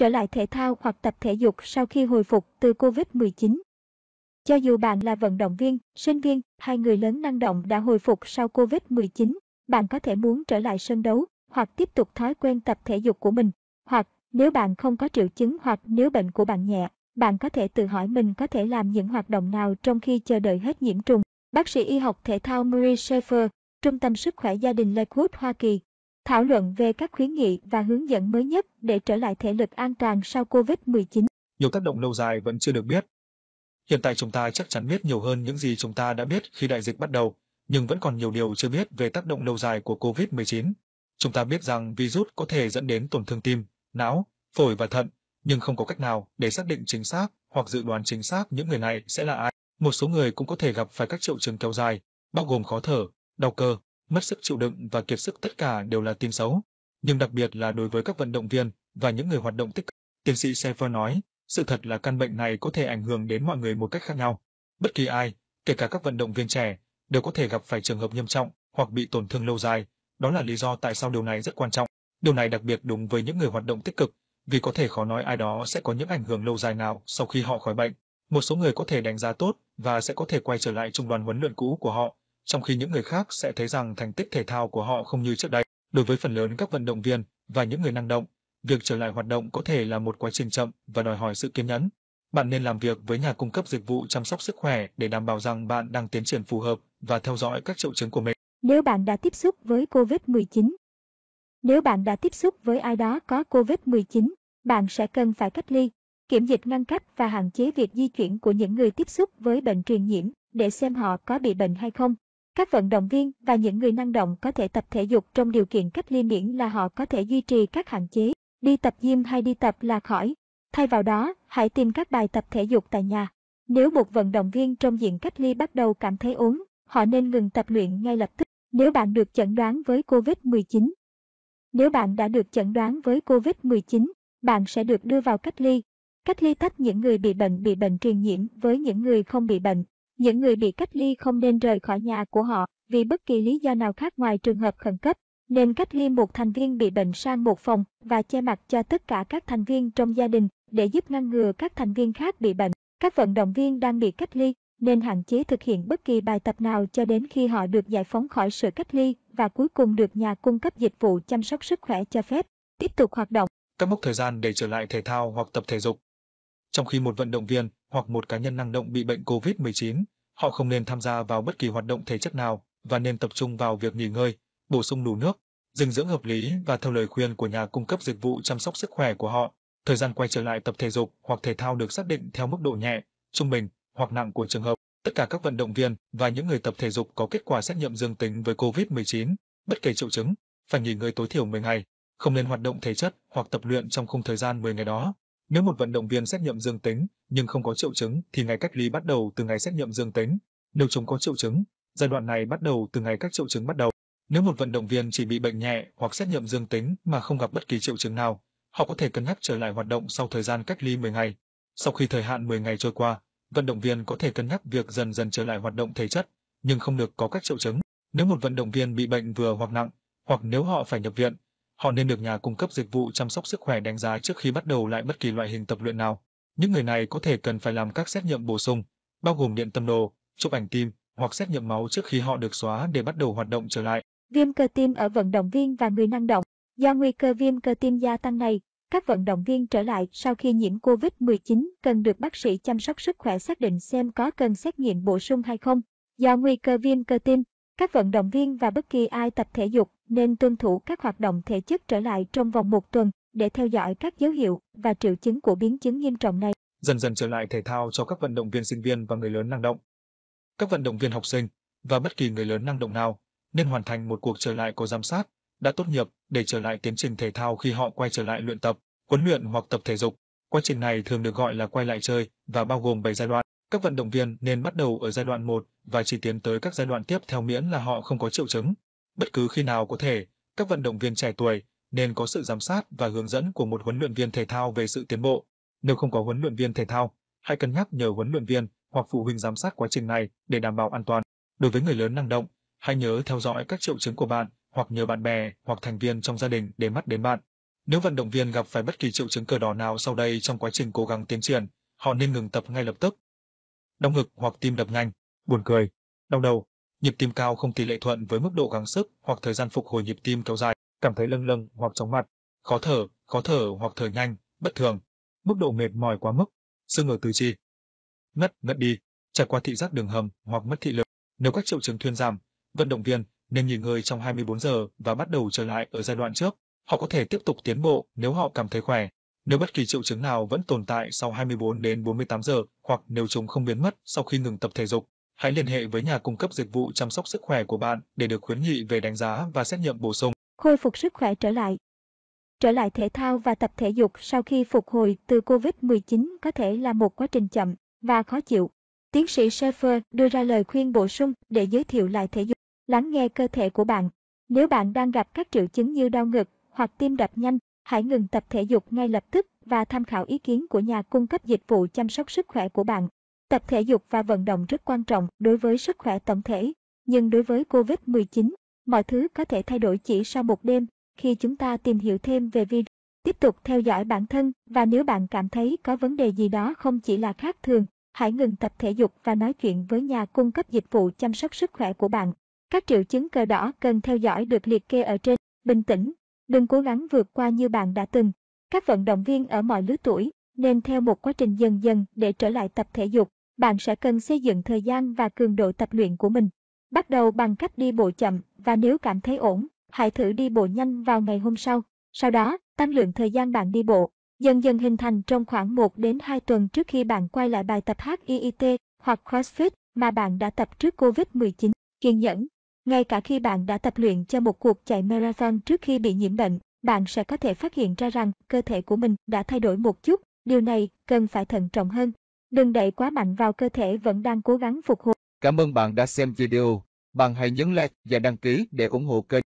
trở lại thể thao hoặc tập thể dục sau khi hồi phục từ COVID-19. Cho dù bạn là vận động viên, sinh viên hay người lớn năng động đã hồi phục sau COVID-19, bạn có thể muốn trở lại sân đấu hoặc tiếp tục thói quen tập thể dục của mình, hoặc nếu bạn không có triệu chứng hoặc nếu bệnh của bạn nhẹ, bạn có thể tự hỏi mình có thể làm những hoạt động nào trong khi chờ đợi hết nhiễm trùng. Bác sĩ y học thể thao Marie Schaefer, Trung tâm Sức khỏe Gia đình Lakewood, Hoa Kỳ, thảo luận về các khuyến nghị và hướng dẫn mới nhất để trở lại thể lực an toàn sau COVID-19. Nhiều tác động lâu dài vẫn chưa được biết. Hiện tại chúng ta chắc chắn biết nhiều hơn những gì chúng ta đã biết khi đại dịch bắt đầu, nhưng vẫn còn nhiều điều chưa biết về tác động lâu dài của COVID-19. Chúng ta biết rằng virus có thể dẫn đến tổn thương tim, não, phổi và thận, nhưng không có cách nào để xác định chính xác hoặc dự đoán chính xác những người này sẽ là ai. Một số người cũng có thể gặp phải các triệu chứng kéo dài, bao gồm khó thở, đau cơ, mất sức chịu đựng và kiệt sức tất cả đều là tin xấu nhưng đặc biệt là đối với các vận động viên và những người hoạt động tích cực tiến sĩ sefer nói sự thật là căn bệnh này có thể ảnh hưởng đến mọi người một cách khác nhau bất kỳ ai kể cả các vận động viên trẻ đều có thể gặp phải trường hợp nghiêm trọng hoặc bị tổn thương lâu dài đó là lý do tại sao điều này rất quan trọng điều này đặc biệt đúng với những người hoạt động tích cực vì có thể khó nói ai đó sẽ có những ảnh hưởng lâu dài nào sau khi họ khỏi bệnh một số người có thể đánh giá tốt và sẽ có thể quay trở lại trung đoàn huấn luyện cũ của họ trong khi những người khác sẽ thấy rằng thành tích thể thao của họ không như trước đây. Đối với phần lớn các vận động viên và những người năng động, việc trở lại hoạt động có thể là một quá trình chậm và đòi hỏi sự kiên nhẫn. Bạn nên làm việc với nhà cung cấp dịch vụ chăm sóc sức khỏe để đảm bảo rằng bạn đang tiến triển phù hợp và theo dõi các triệu chứng của mình. Nếu bạn đã tiếp xúc với COVID-19 Nếu bạn đã tiếp xúc với ai đó có COVID-19, bạn sẽ cần phải cách ly, kiểm dịch ngăn cách và hạn chế việc di chuyển của những người tiếp xúc với bệnh truyền nhiễm để xem họ có bị bệnh hay không. Các vận động viên và những người năng động có thể tập thể dục trong điều kiện cách ly miễn là họ có thể duy trì các hạn chế, đi tập gym hay đi tập là khỏi. Thay vào đó, hãy tìm các bài tập thể dục tại nhà. Nếu một vận động viên trong diện cách ly bắt đầu cảm thấy ốm, họ nên ngừng tập luyện ngay lập tức nếu bạn được chẩn đoán với COVID-19. Nếu bạn đã được chẩn đoán với COVID-19, bạn sẽ được đưa vào cách ly. Cách ly tách những người bị bệnh bị bệnh truyền nhiễm với những người không bị bệnh những người bị cách ly không nên rời khỏi nhà của họ vì bất kỳ lý do nào khác ngoài trường hợp khẩn cấp, nên cách ly một thành viên bị bệnh sang một phòng và che mặt cho tất cả các thành viên trong gia đình để giúp ngăn ngừa các thành viên khác bị bệnh. Các vận động viên đang bị cách ly nên hạn chế thực hiện bất kỳ bài tập nào cho đến khi họ được giải phóng khỏi sự cách ly và cuối cùng được nhà cung cấp dịch vụ chăm sóc sức khỏe cho phép tiếp tục hoạt động. Các mốc thời gian để trở lại thể thao hoặc tập thể dục trong khi một vận động viên hoặc một cá nhân năng động bị bệnh covid 19 họ không nên tham gia vào bất kỳ hoạt động thể chất nào và nên tập trung vào việc nghỉ ngơi bổ sung đủ nước dinh dưỡng hợp lý và theo lời khuyên của nhà cung cấp dịch vụ chăm sóc sức khỏe của họ thời gian quay trở lại tập thể dục hoặc thể thao được xác định theo mức độ nhẹ trung bình hoặc nặng của trường hợp tất cả các vận động viên và những người tập thể dục có kết quả xét nghiệm dương tính với COVID-19, bất kể triệu chứng, phải nghỉ ngơi tối thiểu 10 ngày, không nên hoạt động thể chất hoặc tập luyện trong khung thời gian 10 ngày đó. Nếu một vận động viên xét nghiệm dương tính nhưng không có triệu chứng thì ngày cách ly bắt đầu từ ngày xét nghiệm dương tính. Nếu chúng có triệu chứng, giai đoạn này bắt đầu từ ngày các triệu chứng bắt đầu. Nếu một vận động viên chỉ bị bệnh nhẹ hoặc xét nghiệm dương tính mà không gặp bất kỳ triệu chứng nào, họ có thể cân nhắc trở lại hoạt động sau thời gian cách ly 10 ngày. Sau khi thời hạn 10 ngày trôi qua, vận động viên có thể cân nhắc việc dần dần trở lại hoạt động thể chất, nhưng không được có các triệu chứng. Nếu một vận động viên bị bệnh vừa hoặc nặng, hoặc nếu họ phải nhập viện, họ nên được nhà cung cấp dịch vụ chăm sóc sức khỏe đánh giá trước khi bắt đầu lại bất kỳ loại hình tập luyện nào. Những người này có thể cần phải làm các xét nghiệm bổ sung, bao gồm điện tâm đồ, chụp ảnh tim hoặc xét nghiệm máu trước khi họ được xóa để bắt đầu hoạt động trở lại. Viêm cơ tim ở vận động viên và người năng động Do nguy cơ viêm cơ tim gia tăng này, các vận động viên trở lại sau khi nhiễm COVID-19 cần được bác sĩ chăm sóc sức khỏe xác định xem có cần xét nghiệm bổ sung hay không. Do nguy cơ viêm cơ tim các vận động viên và bất kỳ ai tập thể dục nên tuân thủ các hoạt động thể chất trở lại trong vòng một tuần để theo dõi các dấu hiệu và triệu chứng của biến chứng nghiêm trọng này. Dần dần trở lại thể thao cho các vận động viên sinh viên và người lớn năng động. Các vận động viên học sinh và bất kỳ người lớn năng động nào nên hoàn thành một cuộc trở lại có giám sát đã tốt nghiệp để trở lại tiến trình thể thao khi họ quay trở lại luyện tập, huấn luyện hoặc tập thể dục. Quá trình này thường được gọi là quay lại chơi và bao gồm 7 giai đoạn. Các vận động viên nên bắt đầu ở giai đoạn 1 và chỉ tiến tới các giai đoạn tiếp theo miễn là họ không có triệu chứng. Bất cứ khi nào có thể, các vận động viên trẻ tuổi nên có sự giám sát và hướng dẫn của một huấn luyện viên thể thao về sự tiến bộ. Nếu không có huấn luyện viên thể thao, hãy cân nhắc nhờ huấn luyện viên hoặc phụ huynh giám sát quá trình này để đảm bảo an toàn. Đối với người lớn năng động, hãy nhớ theo dõi các triệu chứng của bạn hoặc nhờ bạn bè hoặc thành viên trong gia đình để mắt đến bạn. Nếu vận động viên gặp phải bất kỳ triệu chứng cờ đỏ nào sau đây trong quá trình cố gắng tiến triển, họ nên ngừng tập ngay lập tức. Đau ngực hoặc tim đập nhanh Buồn cười, đau đầu, nhịp tim cao không tỷ lệ thuận với mức độ gắng sức hoặc thời gian phục hồi nhịp tim kéo dài, cảm thấy lâng lâng hoặc chóng mặt, khó thở, khó thở hoặc thở nhanh, bất thường, mức độ mệt mỏi quá mức, sưng ở tứ chi. Ngất, ngất đi, trải qua thị giác đường hầm hoặc mất thị lực. Nếu các triệu chứng thuyên giảm, vận động viên nên nghỉ ngơi trong 24 giờ và bắt đầu trở lại ở giai đoạn trước. Họ có thể tiếp tục tiến bộ nếu họ cảm thấy khỏe. Nếu bất kỳ triệu chứng nào vẫn tồn tại sau 24 đến 48 giờ hoặc nếu chúng không biến mất sau khi ngừng tập thể dục, hãy liên hệ với nhà cung cấp dịch vụ chăm sóc sức khỏe của bạn để được khuyến nghị về đánh giá và xét nghiệm bổ sung. Khôi phục sức khỏe trở lại Trở lại thể thao và tập thể dục sau khi phục hồi từ COVID-19 có thể là một quá trình chậm và khó chịu. Tiến sĩ Schaefer đưa ra lời khuyên bổ sung để giới thiệu lại thể dục, lắng nghe cơ thể của bạn. Nếu bạn đang gặp các triệu chứng như đau ngực hoặc tim đập nhanh, hãy ngừng tập thể dục ngay lập tức và tham khảo ý kiến của nhà cung cấp dịch vụ chăm sóc sức khỏe của bạn. Tập thể dục và vận động rất quan trọng đối với sức khỏe tổng thể, nhưng đối với COVID-19, mọi thứ có thể thay đổi chỉ sau một đêm khi chúng ta tìm hiểu thêm về virus. Tiếp tục theo dõi bản thân và nếu bạn cảm thấy có vấn đề gì đó không chỉ là khác thường, hãy ngừng tập thể dục và nói chuyện với nhà cung cấp dịch vụ chăm sóc sức khỏe của bạn. Các triệu chứng cờ đỏ cần theo dõi được liệt kê ở trên. Bình tĩnh, đừng cố gắng vượt qua như bạn đã từng. Các vận động viên ở mọi lứa tuổi nên theo một quá trình dần dần để trở lại tập thể dục bạn sẽ cần xây dựng thời gian và cường độ tập luyện của mình. Bắt đầu bằng cách đi bộ chậm và nếu cảm thấy ổn, hãy thử đi bộ nhanh vào ngày hôm sau. Sau đó, tăng lượng thời gian bạn đi bộ, dần dần hình thành trong khoảng 1 đến 2 tuần trước khi bạn quay lại bài tập HIIT hoặc CrossFit mà bạn đã tập trước COVID-19. Kiên nhẫn Ngay cả khi bạn đã tập luyện cho một cuộc chạy marathon trước khi bị nhiễm bệnh, bạn sẽ có thể phát hiện ra rằng cơ thể của mình đã thay đổi một chút. Điều này cần phải thận trọng hơn đừng đẩy quá mạnh vào cơ thể vẫn đang cố gắng phục hồi. Cảm ơn bạn đã xem video. Bạn hãy nhấn like và đăng ký để ủng hộ kênh.